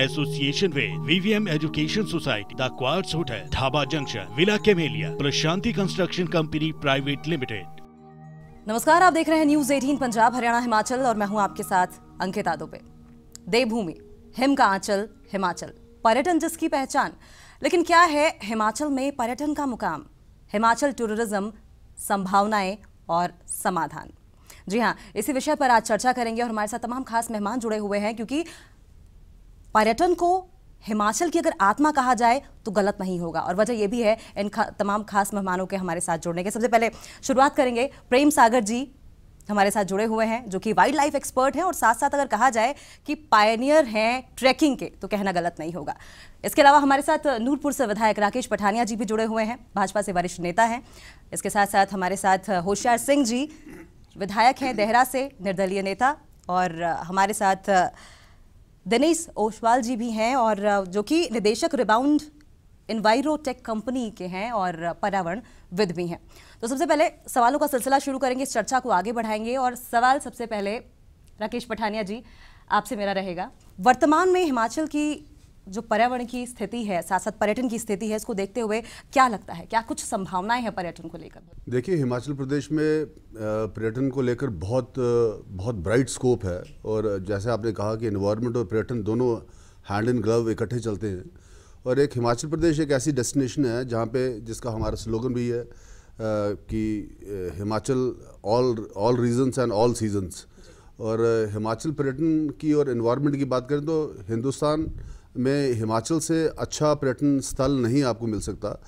Association वे VVM education society the क्वार्स hotel Dhaba junction villa camellia Prashanti construction company private limited नमस्कार आप देख रहे हैं न्यूज 18 पंजाब हरियाणा हिमाचल और मैं हूं आपके साथ अंकिता दुबे देवभूमि हिम का आंचल हिमाचल पर्यटन जिसकी पहचान लेकिन क्या है हिमाचल में पर्यटन का मुकाम हिमाचल टूरिज्म संभावनाएं और समाधान जी हाँ इसी विषय पर आज चर्चा करेंगे और हमारे साथ तमाम खास मेहमान जुड़े हुए हैं क्योंकि पर्यटन को हिमाचल की अगर आत्मा कहा जाए तो गलत नहीं होगा और वजह यह भी है इन खा, तमाम खास मेहमानों के हमारे साथ जुड़ने के सबसे पहले शुरुआत करेंगे प्रेम सागर जी हमारे साथ जुड़े हुए हैं जो कि वाइल्ड लाइफ एक्सपर्ट हैं और साथ साथ अगर कहा जाए कि पायनियर हैं ट्रैकिंग के तो कहना गलत नहीं होगा इसके अलावा हमारे साथ नूरपुर से विधायक राकेश पठानिया जी भी जुड़े हुए हैं भाजपा से वरिष्ठ नेता हैं इसके साथ साथ हमारे साथ होशियार सिंह जी विधायक हैं देहरा से निर्दलीय नेता और हमारे साथ दिनेश ओशवाल जी भी हैं और जो कि निदेशक रिबाउंड इन्वायरोटेक कंपनी के हैं और पर्यावरण विद भी हैं तो सबसे पहले सवालों का सिलसिला शुरू करेंगे इस चर्चा को आगे बढ़ाएंगे और सवाल सबसे पहले राकेश पठानिया जी आपसे मेरा रहेगा वर्तमान में हिमाचल की जो पर्यावरण की स्थिति है साथ साथ पर्यटन की स्थिति है इसको देखते हुए क्या लगता है क्या कुछ संभावनाएं हैं पर्यटन को लेकर देखिए हिमाचल प्रदेश में पर्यटन को लेकर बहुत बहुत ब्राइट स्कोप है और जैसे आपने कहा कि इन्वायरमेंट और पर्यटन दोनों हैंड एंड ग्लव इकट्ठे चलते हैं और एक हिमाचल प्रदेश एक ऐसी डेस्टिनेशन है जहाँ पर जिसका हमारा स्लोगन भी है कि Himachal all all reasons and all seasons और हिमाचल पर्यटन की और इन्वायरमेंट की बात करें तो हिंदुस्तान में हिमाचल से अच्छा पर्यटन स्थल नहीं आपको मिल सकता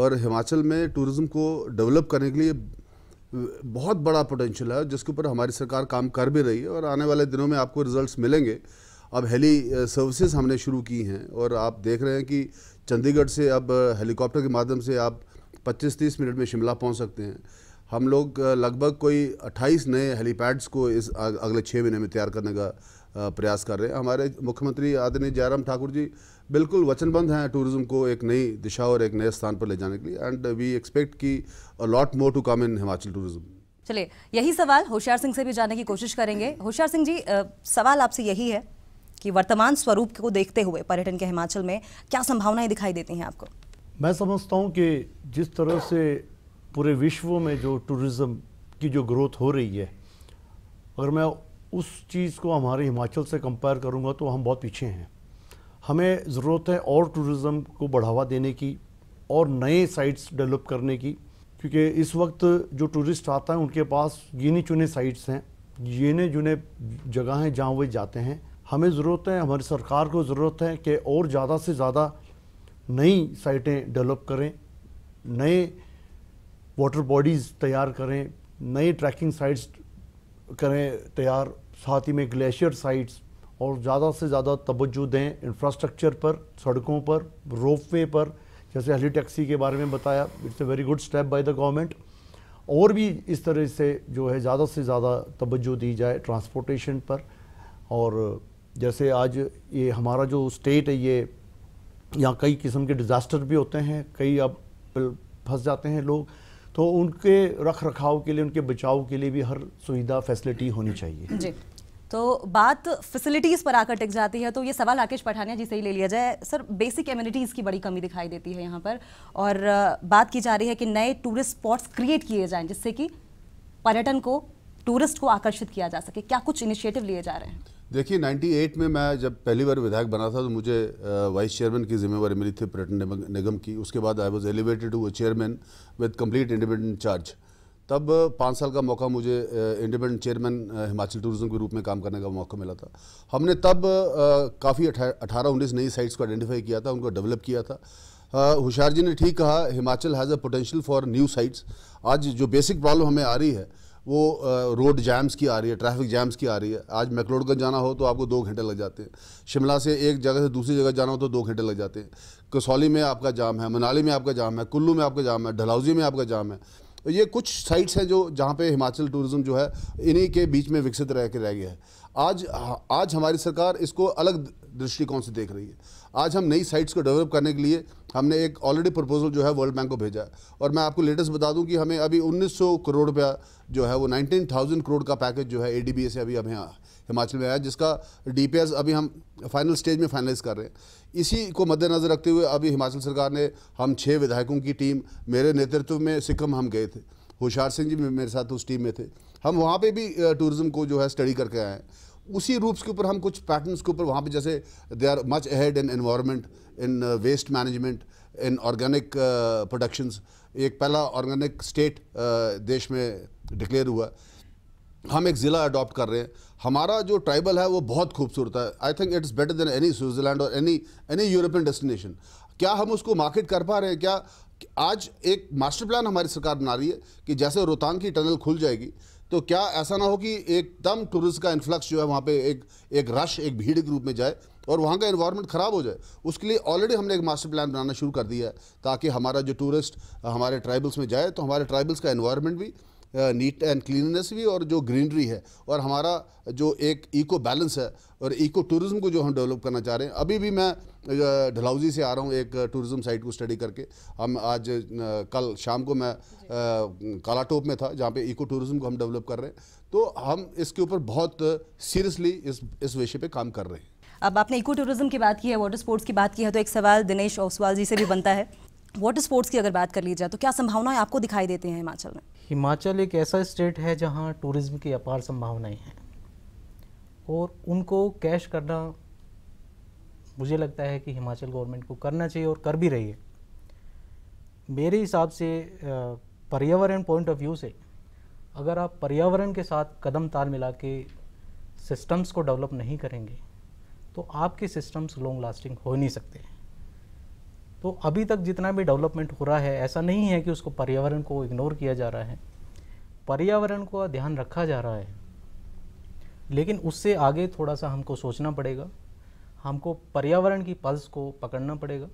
और हिमाचल में टूरिज़्म को डेवलप करने के लिए बहुत बड़ा पोटेंशियल है जिसके ऊपर हमारी सरकार काम कर भी रही है और आने वाले दिनों में आपको रिजल्ट्स मिलेंगे अब हेली सर्विसेज हमने शुरू की हैं और आप देख रहे हैं कि चंडीगढ़ से अब हेलीकॉप्टर के माध्यम से आप 25-30 मिनट में शिमला पहुंच सकते हैं हम लोग लगभग कोई 28 नए हेलीपैड्स को इस अगले छः महीने में तैयार करने का प्रयास कर रहे हैं हमारे मुख्यमंत्री आदरणीय जयराम ठाकुर जी बिल्कुल वचनबद्ध हैं टूरिज़्म को एक नई दिशा और एक नए स्थान पर ले जाने के लिए एंड वी एक्सपेक्ट की a lot more to come in Himachal tourism चलिए यही सवाल होशियार सिंह से भी जाने की कोशिश करेंगे होशियार सिंह जी आ, सवाल आपसे यही है कि वर्तमान स्वरूप को देखते हुए पर्यटन के हिमाचल में क्या संभावनाएं दिखाई देती हैं आपको मैं समझता हूं कि जिस तरह से पूरे विश्व में जो टूरिज़म की जो ग्रोथ हो रही है अगर मैं उस चीज़ को हमारे हिमाचल से कंपेयर करूँगा तो हम बहुत पीछे हैं हमें ज़रूरत है और टूरिज़म को बढ़ावा देने की और नए साइट्स डेवलप करने की क्योंकि इस वक्त जो टूरिस्ट आता है उनके पास गिने चुने साइट्स हैं गिने चुने जगह हैं जहाँ वे जाते हैं हमें ज़रूरत है हमारी सरकार को ज़रूरत है कि और ज़्यादा से ज़्यादा नई साइटें डेवलप करें नए वाटर बॉडीज़ तैयार करें नए ट्रैकिंग साइट्स करें तैयार साथ ही में ग्लेशियर साइट्स और ज़्यादा से ज़्यादा तवज्जो दें इंफ्रास्ट्रक्चर पर सड़कों पर रोप वे पर जैसे हेली टैक्सी के बारे में बताया it's a very good step by the government और भी इस तरह से जो है ज़्यादा से ज़्यादा तवज्जो दी जाए ट्रांसपोर्टेशन पर और जैसे आज ये हमारा जो स्टेट है ये यहाँ कई किस्म के डिज़ास्टर भी होते हैं कई अब फंस जाते हैं लोग तो उनके रख रखाव के लिए उनके बचाव के लिए भी हर सुविधा फैसिलिटी होनी चाहिए जी तो बात फैसिलिटीज़ पर आकर टिक जाती है तो ये सवाल राकेश पठानिया जी से ही ले लिया जाए सर बेसिक एम्यूनिटीज़ की बड़ी कमी दिखाई देती है यहाँ पर और बात की जा रही है कि नए टूरिस्ट स्पॉट्स क्रिएट किए जाएं जिससे कि पर्यटन को टूरिस्ट को आकर्षित किया जा सके क्या कुछ इनिशिएटिव लिए जा रहे हैं देखिए 98 में मैं जब पहली बार विधायक बना था तो मुझे वाइस चेयरमैन की जिम्मेवारी मिली थी पर्यटन निगम की उसके बाद I was elevated to a chairman with complete independent charge तब पाँच साल का मौका मुझे इंडिपेंडेंट चेयरमैन हिमाचल टूरिज्म के रूप में काम करने का मौका मिला था हमने तब काफ़ी अठारह उन्नीस नई साइट्स को आइडेंटिफाई किया था उनको डेवलप किया था हुशार जी ने ठीक कहा Himachal has a potential for new sites आज जो बेसिक प्रॉब्लम हमें आ रही है वो रोड जैम्स की आ रही है ट्रैफिक जैम्स की आ रही है आज मैकलोडगंज जाना हो तो आपको दो घंटे लग जाते हैं शिमला से एक जगह से दूसरी जगह जाना हो तो दो घंटे लग जाते हैं कसौली में आपका जाम है मनाली में आपका जाम है कुल्लू में आपका जाम है डलहौजी में आपका जाम है तो ये कुछ साइट्स हैं जो जहाँ पे हिमाचल टूरिज्म जो है इन्हीं के बीच में विकसित रह के रह गया है आज आज हमारी सरकार इसको अलग दृष्टिकोण से देख रही है आज हम नई साइट्स को डेवलप करने के लिए हमने एक ऑलरेडी प्रपोजल जो है वर्ल्ड बैंक को भेजा है और मैं आपको लेटेस्ट बता दूं कि हमें अभी 1900 करोड़ रुपया जो है वो 19,000 करोड़ का पैकेज जो है ए से अभी हमें हिमाचल में आया जिसका डी अभी हम फाइनल स्टेज में फाइनलाइज कर रहे हैं इसी को मद्देनज़र रखते हुए अभी हिमाचल सरकार ने हम छः विधायकों की टीम मेरे नेतृत्व में सिक्किम हम गए थे होशियार सिंह जी मेरे साथ उस टीम में थे हम वहाँ पे भी टूरिज़्म को जो है स्टडी करके आए हैं उसी रूप्स के ऊपर हम कुछ पैटर्न्स के ऊपर वहाँ पे जैसे they are much ahead in environment in waste management in organic productions एक पहला ऑर्गेनिक स्टेट uh, देश में डिक्लेयर हुआ हम एक ज़िला अडॉप्ट कर रहे हैं हमारा जो ट्राइबल है वो बहुत खूबसूरत है I think it's better than any Switzerland और एनी एनी यूरोपियन डेस्टिनेशन क्या हम उसको मार्केट कर पा रहे हैं क्या आज एक मास्टर प्लान हमारी सरकार बना रही है कि जैसे रोहतांग की टनल खुल जाएगी तो क्या ऐसा ना हो कि एकदम टूरिस्ट का इन्फ्लक्स जो है वहाँ पे एक एक रश एक भीड़ के रूप में जाए और वहाँ का इन्वायरमेंट ख़राब हो जाए उसके लिए ऑलरेडी हमने एक मास्टर प्लान बनाना शुरू कर दिया है ताकि हमारा जो टूरिस्ट हमारे ट्राइबल्स में जाए तो हमारे ट्राइबल्स का इन्वायरमेंट भी नीट एंड क्लीननेस भी और जो ग्रीनरी है और हमारा जो एक इको बैलेंस है और इको टूरिज़्म को जो हम डेवलप करना चाह रहे हैं अभी भी मैं ढलाउजी से आ रहा हूँ एक टूरिज़्म साइट को स्टडी करके हम आज कल शाम को मैं कालाटोप में था जहाँ पे इको टूरिज़्म को हम डेवलप कर रहे हैं तो हम इसके ऊपर बहुत सीरियसली इस इस विषय पर काम कर रहे हैं अब आपने इको टूरिज़्म की बात की है वाटर स्पोर्ट्स की बात की है तो एक सवाल दिनेश ओसवाल जी से भी बनता है वाटर स्पोर्ट्स की अगर बात कर ली जाए तो क्या संभावनाएं आपको दिखाई देती हैं हिमाचल में हिमाचल एक ऐसा स्टेट है जहाँ टूरिज़्म की अपार संभावनाएं हैं और उनको कैश करना मुझे लगता है कि हिमाचल गवर्नमेंट को करना चाहिए और कर भी रही है मेरे हिसाब से पर्यावरण पॉइंट ऑफ व्यू से अगर आप पर्यावरण के साथ कदम ताल मिला के सिस्टम्स को डेवलप नहीं करेंगे तो आपके सिस्टम्स लॉन्ग लास्टिंग हो नहीं सकते तो अभी तक जितना भी डेवलपमेंट हो रहा है ऐसा नहीं है कि उसको पर्यावरण को इग्नोर किया जा रहा है पर्यावरण को ध्यान रखा जा रहा है लेकिन उससे आगे थोड़ा सा हमको सोचना पड़ेगा हमको पर्यावरण की पल्स को पकड़ना पड़ेगा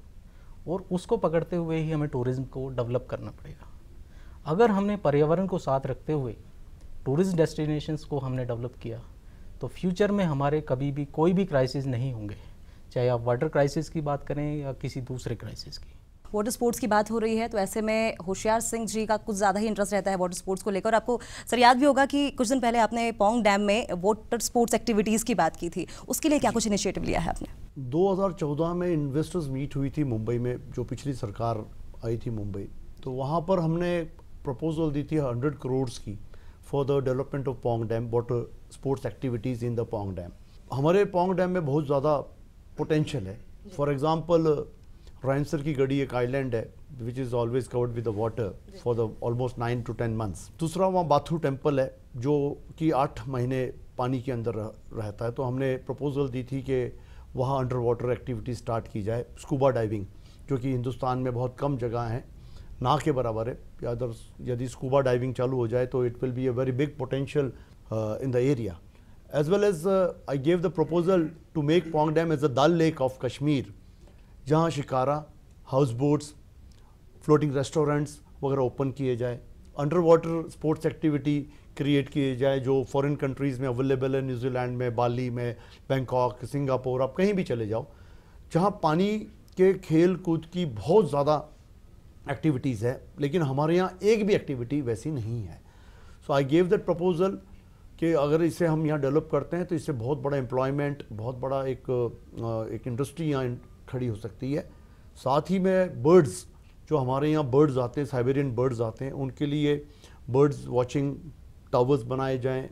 और उसको पकड़ते हुए ही हमें टूरिज़्म को डेवलप करना पड़ेगा अगर हमने पर्यावरण को साथ रखते हुए टूरिस्ट डेस्टिनेशंस को हमने डेवलप किया तो फ्यूचर में हमारे कभी भी कोई भी क्राइसिस नहीं होंगे चाहे आप वाटर क्राइसिस की बात करें या किसी दूसरे क्राइसिस की वाटर स्पोर्ट्स की बात हो रही है तो ऐसे में होशियार सिंह जी का कुछ ज़्यादा ही इंटरेस्ट रहता है वाटर स्पोर्ट्स को लेकर आपको सर याद भी होगा कि कुछ दिन पहले आपने पोंग डैम में वाटर स्पोर्ट्स एक्टिविटीज़ की बात की थी उसके लिए क्या कुछ इनिशिएटिव लिया है आपने 2014 में इन्वेस्टर्स मीट हुई थी मुंबई में जो पिछली सरकार आई थी मुंबई तो वहाँ पर हमने प्रपोजल दी थी हंड्रेड करोड़ की for the development of Pong dam water sports activities in the Pong dam हमारे पोंग डैम में बहुत ज़्यादा पोटेंशियल है फॉर एग्जाम्पल रॉयसर की गड़ी एक आइलैंड है which is always covered with the water for the almost nine to ten months दूसरा वहाँ बाथू टेम्पल है जो कि आठ महीने पानी के अंदर रहता है तो हमने प्रपोजल दी थी कि वहाँ अंडर वाटर एक्टिविटी स्टार्ट की जाए स्कूबा डाइविंग जो कि हिंदुस्तान में बहुत कम जगह हैं ना के बराबर है यदि स्कूबा डाइविंग चालू हो जाए तो it will be a very big potential in the area as well as uh, I gave the proposal to make Pong Dam as the Dal Lake of Kashmir, जहाँ shikara house boats floating restaurants वगैरह open किए जाए under water sports activity create किए जाए जो foreign countries में available है New Zealand में बाली में बैंकॉक सिंगापुर आप कहीं भी चले जाओ जहाँ पानी के खेल कूद की बहुत ज़्यादा एक्टिविटीज़ है लेकिन हमारे यहाँ एक भी एक्टिविटी वैसी नहीं है so I gave that proposal कि अगर इसे हम यहाँ डेवलप करते हैं तो इससे बहुत बड़ा एम्प्लॉयमेंट बहुत बड़ा एक एक इंडस्ट्री यहाँ खड़ी हो सकती है साथ ही में बर्ड्स जो हमारे यहाँ बर्ड्स आते हैं साइबेरियन बर्ड्स आते हैं उनके लिए बर्ड्स वॉचिंग टावर्स बनाए जाएँ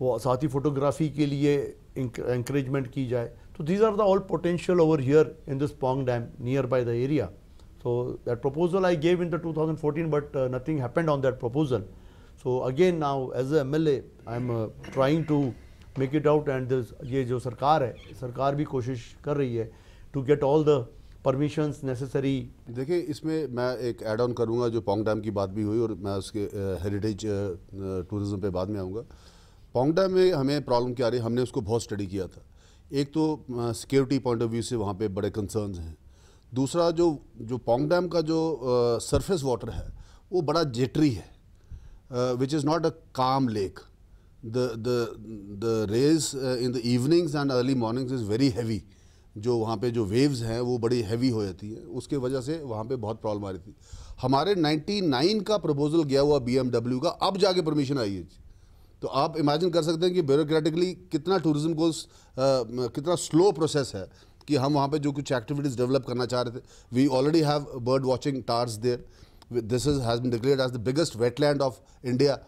वो साथ ही फोटोग्राफी के लिए इंक्रेजमेंट की जाए तो these are the all potential over here in this Pong dam near by the area so that proposal I gave in the 2014 but nothing happened on that proposal so again now as M L I am trying to make it out and ये जो सरकार है सरकार भी कोशिश कर रही है to get all the permissions necessary देखिए इसमें मैं एक एड ऑन करूँगा जो पोंग डैम की बात भी हुई और मैं उसके heritage uh, tourism uh, uh, पे बाद में आऊँगा पोंग डैम में हमें प्रॉब्लम क्या आ रही है हमने उसको बहुत स्टडी किया था एक तो सिक्योरिटी पॉइंट ऑफ व्यू से वहाँ पे बड़े कंसर्न्स हैं दूसरा जो जो पोंग डैम का जो सरफेस वाटर है वो बड़ा जेटरी है uh, which is not a calm lake. The, the, the rays uh, in the evenings and early mornings is very heavy. जो वहाँ पे जो वेव्स हैं वो बड़ी हैवी हो जाती है उसके वजह से वहाँ पे बहुत प्रॉब्लम आ रही थी हमारे 99 का प्रपोजल गया हुआ बीएमडब्ल्यू का अब जाके परमिशन आई है तो आप इमेजिन कर सकते हैं कि ब्यूरोक्रेटिकली कितना टूरिज्म uh, को कितना स्लो प्रोसेस है कि हम वहाँ पे जो कुछ एक्टिविटीज़ डेवलप करना चाह रहे थे we already have bird watching tours there this is has been declared as the biggest wetland of India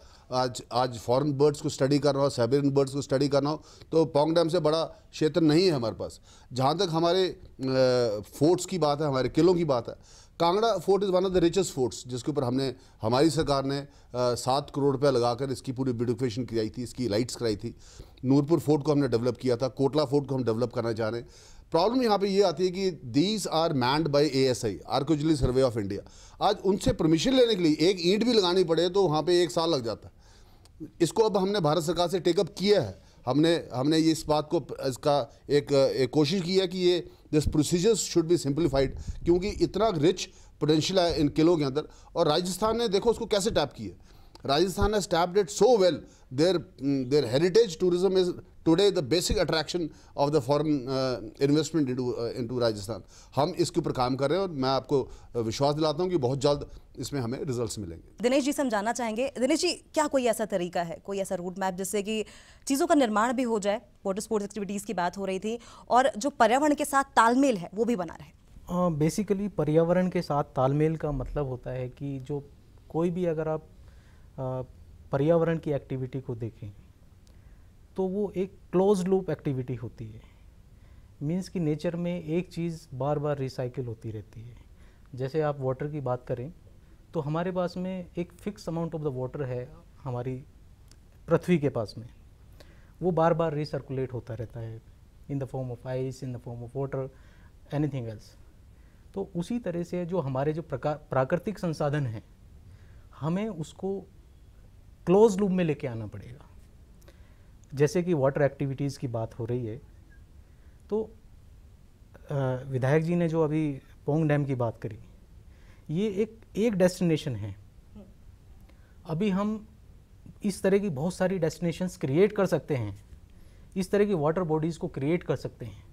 आज आज फॉरेन बर्ड्स को स्टडी करना हो साइबेरियन बर्ड्स को स्टडी करना हो तो पोंग डैम से बड़ा क्षेत्र नहीं है हमारे पास जहाँ तक हमारे फोर्ट्स की बात है हमारे किलों की बात है Kangra fort is one of the richest forts जिसके ऊपर हमने हमारी सरकार ने सात करोड़ रुपया लगाकर इसकी पूरी ब्यूटिफिकेशन कराई थी इसकी लाइट्स कराई थी नूरपुर फोर्ट को हमने डेवलप किया था कोटला फोर्ट को हम डेवलप करना चाह रहे हैं प्रॉब्लम यहाँ पे ये आती है कि these are manned by ASI archaeological survey of India आज उनसे परमिशन लेने के लिए एक ईंट भी लगानी पड़े तो वहाँ पे एक साल लग जाता है इसको अब हमने भारत सरकार से टेकअप किया है हमने हमने ये इस बात को इसका एक, एक कोशिश की है कि ये this procedures should be simplified क्योंकि इतना रिच पोटेंशियल है इन किलों के अंदर और राजस्थान ने देखो उसको कैसे टैप किया Rajasthan has tapped it so well. Their, mm, their heritage tourism is today the basic attraction of the foreign uh, investment into, uh, into Rajasthan. हम इसके ऊपर काम कर रहे हैं और मैं आपको uh, विश्वास दिलाता हूँ कि बहुत जल्द इसमें हमें रिजल्ट्स मिलेंगे दिनेश जी से हम चाहेंगे दिनेश जी क्या कोई ऐसा तरीका है कोई ऐसा रूट मैप जिससे कि चीज़ों का निर्माण भी हो जाए वाटर स्पोर्ट्स एक्टिविटीज़ की बात हो रही थी और जो पर्यावरण के साथ तालमेल है वो भी बना रहे बेसिकली uh, पर्यावरण के साथ तालमेल का मतलब होता है कि जो कोई भी अगर आप पर्यावरण की एक्टिविटी को देखें तो वो एक क्लोज लूप एक्टिविटी होती है मीन्स कि नेचर में एक चीज़ बार बार रिसाइकिल होती रहती है जैसे आप वाटर की बात करें तो हमारे पास में एक fix amount of the water है हमारी पृथ्वी के पास में वो बार बार रिसर्कुलेट होता रहता है in the form of ice in the form of water anything else तो उसी तरह से जो हमारे जो प्राकृतिक संसाधन हैं हमें उसको क्लोज लूप में लेके आना पड़ेगा जैसे कि वाटर एक्टिविटीज़ की बात हो रही है तो विधायक जी ने जो अभी पोंग डैम की बात करी ये एक एक डेस्टिनेशन है अभी हम इस तरह की बहुत सारी डेस्टिनेशंस क्रिएट कर सकते हैं इस तरह की वाटर बॉडीज़ को क्रिएट कर सकते हैं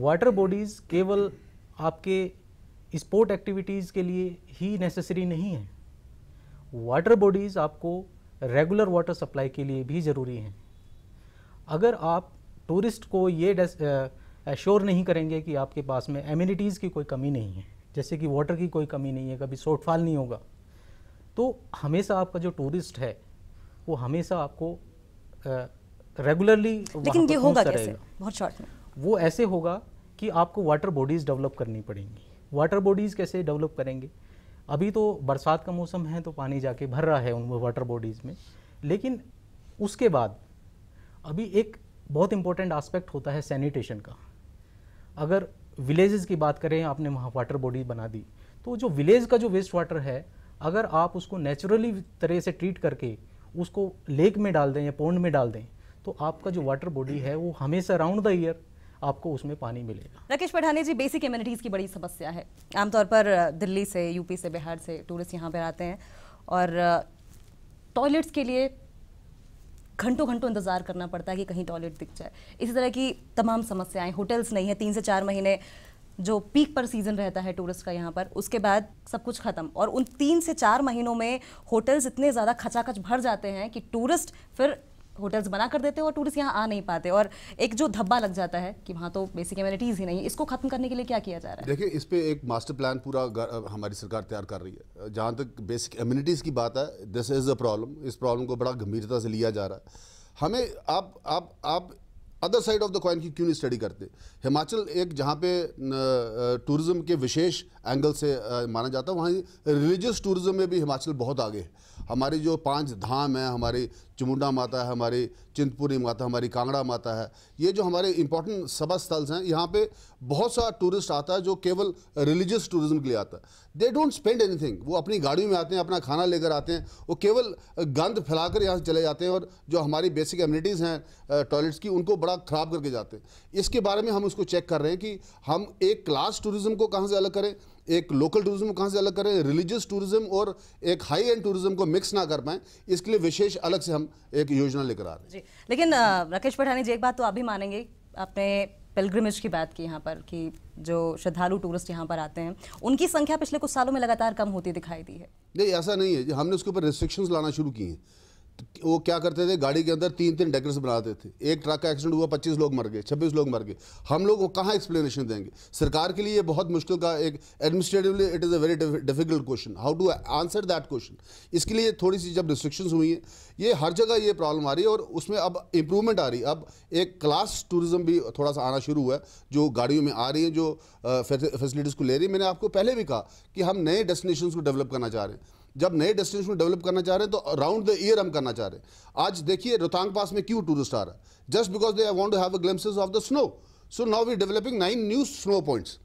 वाटर बॉडीज़ केवल आपके स्पोर्ट एक्टिविटीज़ के लिए ही नेसेसरी नहीं है वाटर बॉडीज़ आपको रेगुलर वाटर सप्लाई के लिए भी ज़रूरी हैं अगर आप टूरिस्ट को ये एश्योर नहीं करेंगे कि आपके पास में एम्यूनिटीज़ की कोई कमी नहीं है जैसे कि वाटर की कोई कमी नहीं है कभी शॉर्टफॉल नहीं होगा तो हमेशा आपका जो टूरिस्ट है वो हमेशा आपको रेगुलरली लेकिन ये होगा कैसे बहुत शॉर्ट में वो ऐसे होगा कि आपको वाटर बॉडीज़ डेवलप करनी पड़ेंगी वाटर बॉडीज़ कैसे डेवलप करेंगे अभी तो बरसात का मौसम है तो पानी जाके भर रहा है उन वाटर बॉडीज़ में लेकिन उसके बाद अभी एक बहुत इम्पोर्टेंट आस्पेक्ट होता है सैनिटेशन का अगर विलेजेस की बात करें आपने वहाँ वाटर बॉडी बना दी तो जो विलेज का जो वेस्ट वाटर है अगर आप उसको नेचुरली तरह से ट्रीट करके उसको लेक में डाल दें या पोंड में डाल दें तो आपका जो वाटर बॉडी है वो हमेशा राउंड द ईयर आपको उसमें पानी मिलेगा राकेश पठानी जी बेसिक इम्यूनिटीज़ की बड़ी समस्या है आमतौर पर दिल्ली से यूपी से बिहार से टूरिस्ट यहाँ पर आते हैं और टॉयलेट्स के लिए घंटों घंटों इंतज़ार करना पड़ता है कि कहीं टॉयलेट दिख जाए इसी तरह की तमाम समस्याएं होटल्स नहीं है तीन से चार महीने जो पीक पर सीज़न रहता है टूरिस्ट का यहाँ पर उसके बाद सब कुछ ख़त्म और उन तीन से चार महीनों में होटल्स इतने ज़्यादा खचाखच भर जाते हैं कि टूरिस्ट फिर होटल्स बना कर देते हैं और टूरिस्ट यहाँ आ नहीं पाते और एक जो धब्बा लग जाता है कि वहाँ तो बेसिक एमिनिटीज ही नहीं इसको खत्म करने के लिए क्या किया जा रहा है देखिए इस पर एक मास्टर प्लान पूरा हमारी सरकार तैयार कर रही है जहाँ तक बेसिक एम्यूनिटीज़ की बात है दिस इज़ अ प्रॉब्लम इस प्रॉब्लम को बड़ा गंभीरता से लिया जा रहा है हमें आप आप आप other side of the coin की क्यों नहीं स्टडी करते हिमाचल एक जहाँ पे टूरिज़्म के विशेष एंगल से माना जाता है वहाँ रिलीजियस टूरिज़्म में भी हिमाचल बहुत आगे है हमारी जो पांच धाम है हमारी चमुंडा माता है हमारी चिंतपुरी माता हमारी कांगड़ा माता है ये जो हमारे इंपॉर्टेंट सभा स्थल्स हैं यहाँ पे बहुत सारा टूरिस्ट आता है जो केवल रिलीजियस टूरिज्म के लिए आता है दे डोंट स्पेंड एनीथिंग वो अपनी गाड़ियों में आते हैं अपना खाना लेकर आते हैं वो केवल गंद फैलाकर यहाँ से चले जाते हैं और जो हमारी बेसिक एम्यूनिटीज़ हैं टॉयलेट्स की उनको बड़ा ख़राब करके जाते हैं इसके बारे में हम उसको चेक कर रहे हैं कि हम एक क्लास टूरिज़्म को कहाँ से अलग करें एक लोकल टूरिज्म को कहाँ से अलग करें रिलीजियस टूरिज्म और एक हाई एंड टूरिज्म को मिक्स ना कर पाएँ इसके लिए विशेष अलग से हम एक योजना लेकर आ रहे हैं जी लेकिन राकेश पठानी जी एक बात तो आप भी मानेंगे आपने पिलग्रिमेज की बात की यहाँ पर कि जो श्रद्धालु टूरिस्ट यहाँ पर आते हैं उनकी संख्या पिछले कुछ सालों में लगातार कम होती दिखाई दी है नहीं ऐसा नहीं है हमने उसके ऊपर रिस्ट्रिक्शंस लाना शुरू किए हैं वो क्या करते थे गाड़ी के अंदर तीन तीन डेकर्स बनाते थे एक ट्रक का एक्सीडेंट हुआ पच्चीस लोग मर गए छब्बीस लोग मर गए हम लोग वो कहाँ एक्सप्लेनेशन देंगे सरकार के लिए ये बहुत मुश्किल का एक administratively it is a very difficult question how to answer that question इसके लिए थोड़ी सी जब रिस्ट्रिक्शन हुई हैं ये हर जगह ये प्रॉब्लम आ रही है और उसमें अब इम्प्रूवमेंट आ रही है अब एक क्लास टूरिज़्म भी थोड़ा सा आना शुरू हुआ है जो गाड़ियों में आ रही है जो फैसिलिटीज़ को ले रही है मैंने आपको पहले भी कहा कि हम नए डेस्टिनेशन को डेवलप करना चाह रहे हैं जब नए डेस्टिनेशन डेवलप करना चाह रहे हैं तो अराउंड द ईयर हम करना चाह रहे हैं आज देखिए रोहतांग पास में क्यों टूरिस्ट आ रहा है just because they want to have a glimpses of the snow so now we developing nine new snow points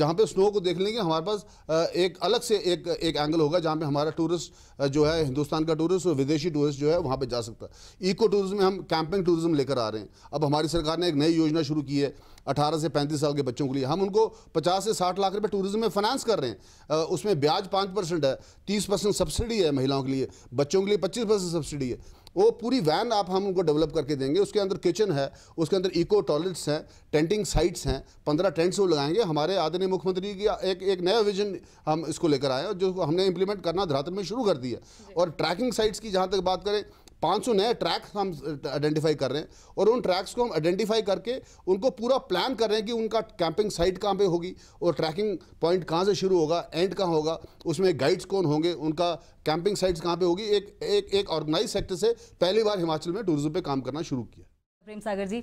जहाँ पे स्नो को देख लेंगे हमारे पास एक अलग से एक एक एंगल होगा जहाँ पे हमारा टूरिस्ट जो है हिंदुस्तान का टूरिस्ट और विदेशी टूरिस्ट जो है वहाँ पे जा सकता है इको टूरिज्म में हम कैंपिंग टूरिज्म लेकर आ रहे हैं अब हमारी सरकार ने एक नई योजना शुरू की है 18 से 35 साल के बच्चों के लिए हम उनको 50 से 60 लाख रुपए टूरिज्म में फाइनेंस कर रहे हैं उसमें ब्याज पाँच परसेंट है तीस परसेंट सब्सिडी है महिलाओं के लिए बच्चों के लिए पच्चीस परसेंट सब्सिडी है वो पूरी वैन आप हम उनको डेवलप करके देंगे उसके अंदर किचन है उसके अंदर इको टॉयलेट्स हैं टेंटिंग साइट्स हैं पंद्रह टेंट्स वो लगाएंगे हमारे आदरणीय मुख्यमंत्री की एक एक नया विजन हम इसको लेकर आए हैं जो हमने इम्प्लीमेंट करना धरातल में शुरू कर दिया और ट्रैकिंग साइट्स की जहाँ तक बात करें 500 नए ट्रैक्स हम आइडेंटिफाई कर रहे हैं और उन ट्रैक्स को हम आइडेंटिफाई करके उनको पूरा प्लान कर रहे हैं कि उनका कैंपिंग साइट कहाँ पे होगी और ट्रैकिंग पॉइंट कहाँ से शुरू होगा एंड कहाँ होगा उसमें गाइड्स कौन होंगे उनका कैंपिंग साइट्स कहाँ पे होगी एक एक एक ऑर्गेनाइज सेक्टर से पहली बार हिमाचल में टूरिज्म पर काम करना शुरू किया Prem Sagar ji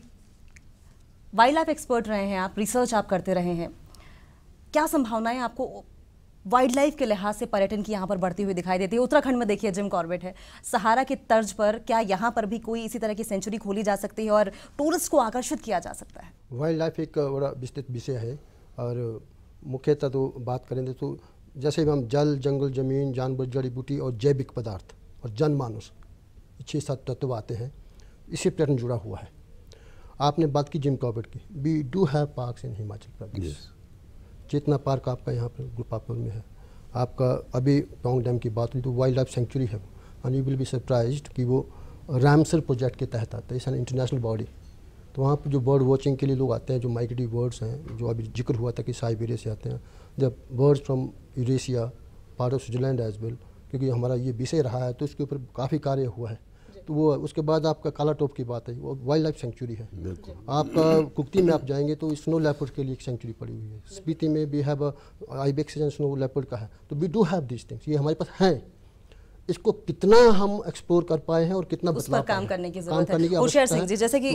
wildlife expert रहे हैं आप रिसर्च आप करते रहे हैं क्या संभावनाएं आपको वाइल्ड लाइफ के लिहाज से पर्यटन की यहाँ पर बढ़ती हुई दिखाई देती है उत्तराखंड में देखिए जिम कॉर्बेट है सहारा की तर्ज पर क्या यहाँ पर भी कोई इसी तरह की सेंचुरी खोली जा सकती है और टूरिस्ट को आकर्षित किया जा सकता है वाइल्ड लाइफ एक बड़ा विस्तृत विषय है और मुख्यतः तो बात करें तो जैसे भी हम जल जंगल जमीन जानवर जड़ी बूटी और जैविक पदार्थ और जन छः सात तत्व आते हैं इसी पर्यटन जुड़ा हुआ है आपने बात की जिम कॉर्बेट की we do have park in Himachal Pradesh Chetna park आपका यहाँ पर गुरपापुर में है आपका अभी टोंग डैम की बात हुई तो वाइल्ड लाइफ सेंचुरी है and you will be surprise कि वो रामसर प्रोजेक्ट के तहत आता है इस इंटरनेशनल बॉडी तो वहाँ पर जो बर्ड वॉचिंग के लिए लोग आते हैं जो माइग्रेटरी बर्ड्स हैं जो अभी जिक्र हुआ था कि साइबेरिया से आते हैं जब birds from Eurasia part of Switzerland as well क्योंकि हमारा ये विषय रहा है तो इसके ऊपर काफ़ी कार्य हुआ है तो वो उसके बाद आपका काला टॉप की बात है वो वाइल्ड लाइफ सेंचुरी है आपका कुकती में आप जाएंगे तो स्नो लेपर्ड के लिए एक सेंचुरी पड़ी हुई है स्पीति में भी have ibex and snow leopard का है तो we do have this things ये हमारे पास हैं इसको कितना हम एक्सप्लोर कर पाए हैं और कितना उस पर काम करने की जरूरत है होशियार सिंह जी जैसे कि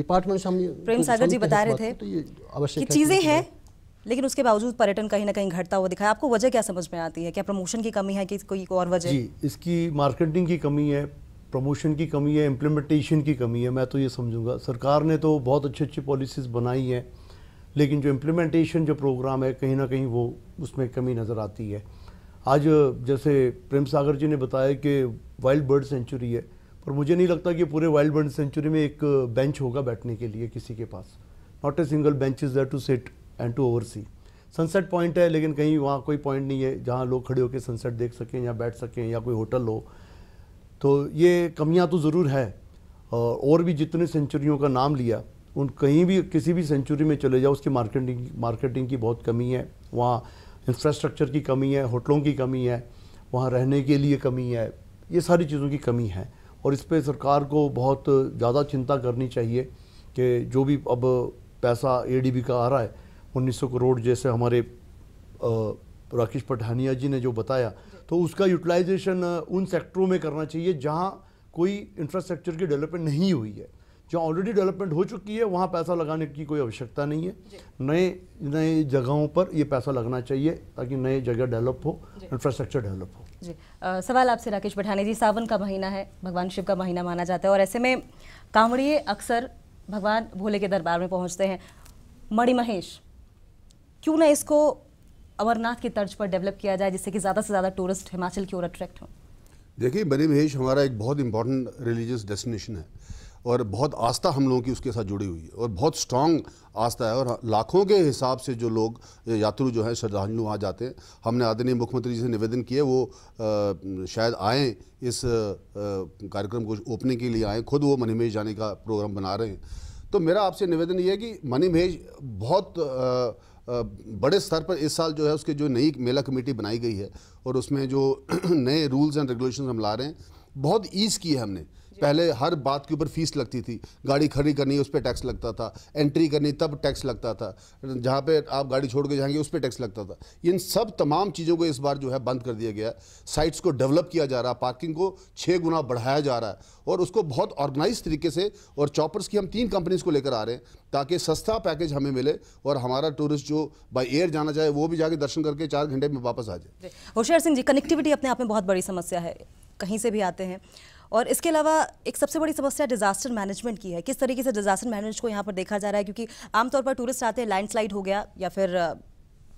डिपार्टमेंट तो से हम प्रेम सागर जी बता रहे थे तो ये चीज़ें हैं लेकिन उसके बावजूद पर्यटन कहीं ना कहीं घटता हुआ दिखाया आपको वजह क्या समझ में आती है क्या प्रमोशन की कमी है कि कोई और वजह जी इसकी मार्केटिंग की कमी है प्रमोशन की कमी है इम्प्लीमेंटेशन की कमी है मैं तो ये समझूंगा सरकार ने तो बहुत अच्छी अच्छी पॉलिसीज़ बनाई हैं लेकिन जो इम्प्लीमेंटेशन जो प्रोग्राम है कहीं ना कहीं वो उसमें कमी नज़र आती है आज जैसे प्रेम सागर जी ने बताया कि वाइल्ड बर्ड सेंचुरी है पर मुझे नहीं लगता कि पूरे वाइल्ड बर्ड सेंचुरी में एक बेंच होगा बैठने के लिए किसी के पास not a single bench is to sit and to over sunset point है लेकिन कहीं वहाँ कोई पॉइंट नहीं है जहाँ लोग खड़े होकर सनसेट देख सकें या बैठ सकें या कोई होटल हो तो ये कमियां तो ज़रूर है और भी जितने सेंचुरियों का नाम लिया उन कहीं भी किसी भी सेंचुरी में चले जाओ उसकी मार्केटिंग मार्केटिंग की बहुत कमी है वहाँ इंफ्रास्ट्रक्चर की कमी है होटलों की कमी है वहाँ रहने के लिए कमी है ये सारी चीज़ों की कमी है और इस पर सरकार को बहुत ज़्यादा चिंता करनी चाहिए कि जो भी अब पैसा एडीबी का आ रहा है 1900 करोड़ जैसे हमारे तो राकेश पठानिया जी ने जो बताया तो उसका यूटिलाइजेशन उन सेक्टरों में करना चाहिए जहाँ कोई इंफ्रास्ट्रक्चर की डेवलपमेंट नहीं हुई है जो ऑलरेडी डेवलपमेंट हो चुकी है वहाँ पैसा लगाने की कोई आवश्यकता नहीं है नए नए जगहों पर ये पैसा लगना चाहिए ताकि नए जगह डेवलप हो इंफ्रास्ट्रक्चर डेवलप हो जी आ, सवाल आपसे राकेश पठाने जी सावन का महीना है भगवान शिव का महीना माना जाता है और ऐसे में कांवड़िए अक्सर भगवान भोले के दरबार में पहुँचते हैं मणिमहेश क्यों ना इसको अमरनाथ की तर्ज पर डेवलप किया जाए जिससे कि ज़्यादा से ज़्यादा टूरिस्ट हिमाचल की ओर अट्रैक्ट हों देखिए बनी महेश हमारा एक बहुत इंपॉर्टेंट रिलीजियस डेस्टिनेशन है और बहुत आस्था हम लोगों की उसके साथ जुड़ी हुई है और बहुत स्ट्रांग आस्था है और लाखों के हिसाब से जो लोग यात्रु जो हैं श्रद्धालु वहाँ जाते हैं हमने आदरणीय मुख्यमंत्री जी से निवेदन किए वो आ, शायद आएँ इस कार्यक्रम को ओपनिंग के लिए आएँ खुद वो मणिमहेश जाने का प्रोग्राम बना रहे हैं तो मेरा आपसे निवेदन ये है कि मणिमहेश बहुत आ, बड़े स्तर पर इस साल जो है उसके जो नई मेला कमेटी बनाई गई है और उसमें जो नए रूल्स एंड रेगुलेशन हम ला रहे हैं बहुत ईज़ की है हमने पहले हर बात के ऊपर फीस लगती थी गाड़ी खड़ी करनी उस पर टैक्स लगता था एंट्री करनी तब टैक्स लगता था जहाँ पे आप गाड़ी छोड़ के जाएंगे उस पर टैक्स लगता था इन सब तमाम चीज़ों को इस बार जो है बंद कर दिया गया साइट्स को डेवलप किया जा रहा है पार्किंग को छः गुना बढ़ाया जा रहा है और उसको बहुत ऑर्गेनाइज तरीके से और चॉपर्स की हम तीन कंपनीज को लेकर आ रहे हैं ताकि सस्ता पैकेज हमें मिले और हमारा टूरिस्ट जो बाई एयर जाना चाहे वो भी जाके दर्शन करके चार घंटे में वापस आ जाए होशियार सिंह जी कनेक्टिविटी अपने आप में बहुत बड़ी समस्या है कहीं से भी आते हैं और इसके अलावा एक सबसे बड़ी समस्या डिजास्टर मैनेजमेंट की है किस तरीके से डिजास्टर मैनेजमेंट को यहाँ पर देखा जा रहा है क्योंकि आमतौर पर टूरिस्ट आते हैं लैंडस्लाइड हो गया या फिर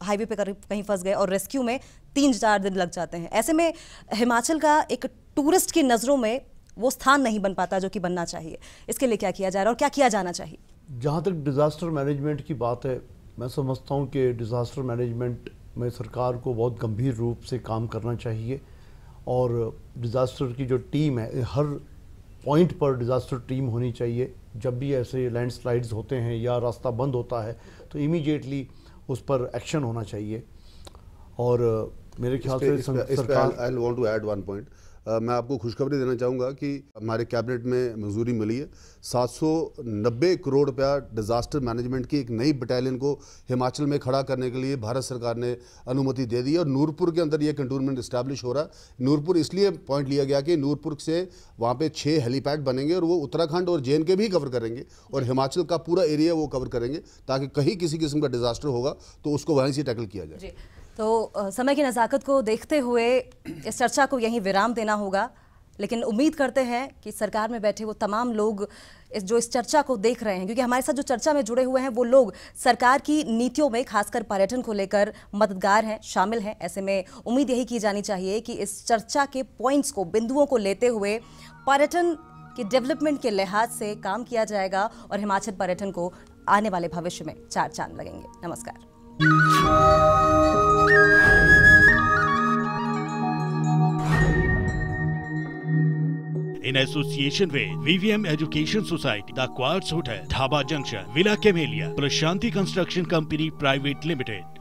हाईवे पे कहीं फंस गए और रेस्क्यू में तीन चार दिन लग जाते हैं ऐसे में हिमाचल का एक टूरिस्ट की नज़रों में वो स्थान नहीं बन पाता जो कि बनना चाहिए इसके लिए क्या किया जा रहा है और क्या किया जाना चाहिए जहाँ तक डिज़ास्टर मैनेजमेंट की बात है मैं समझता हूँ कि डिज़ास्टर मैनेजमेंट में सरकार को बहुत गंभीर रूप से काम करना चाहिए और डिज़ास्टर की जो टीम है हर पॉइंट पर डिज़ास्टर टीम होनी चाहिए जब भी ऐसे लैंडस्लाइड्स होते हैं या रास्ता बंद होता है तो इमीडिएटली उस पर एक्शन होना चाहिए और मेरे ख्याल से सरकार I want to add one point मैं आपको खुशखबरी देना चाहूँगा कि हमारे कैबिनेट में मंजूरी मिली है सात करोड़ रुपया डिज़ास्टर मैनेजमेंट की एक नई बटालियन को हिमाचल में खड़ा करने के लिए भारत सरकार ने अनुमति दे दी और नूरपुर के अंदर ये कंटोनमेंट इस्टेब्लिश हो रहा है नूरपुर इसलिए पॉइंट लिया गया कि नूरपुर से वहाँ पर छः हेलीपैड बनेंगे और वो उत्तराखंड और जे भी कवर करेंगे और हिमाचल का पूरा एरिया वो कवर करेंगे ताकि कहीं किसी किस्म का डिज़ास्टर होगा तो उसको वहीं से टैकल किया जाए तो समय की नज़ाकत को देखते हुए इस चर्चा को यहीं विराम देना होगा लेकिन उम्मीद करते हैं कि सरकार में बैठे वो तमाम लोग इस जो इस चर्चा को देख रहे हैं क्योंकि हमारे साथ जो चर्चा में जुड़े हुए हैं वो लोग सरकार की नीतियों में खासकर पर्यटन को लेकर मददगार हैं शामिल हैं ऐसे में उम्मीद यही की जानी चाहिए कि इस चर्चा के पॉइंट्स को बिंदुओं को लेते हुए पर्यटन की डेवलपमेंट के लिहाज से काम किया जाएगा और हिमाचल पर्यटन को आने वाले भविष्य में चार चांद लगेंगे नमस्कार in association with VVM Education Society, The Quartz Hotel, Dhaba Junction, Villa Camellia, Prashanti Construction Company Private Limited.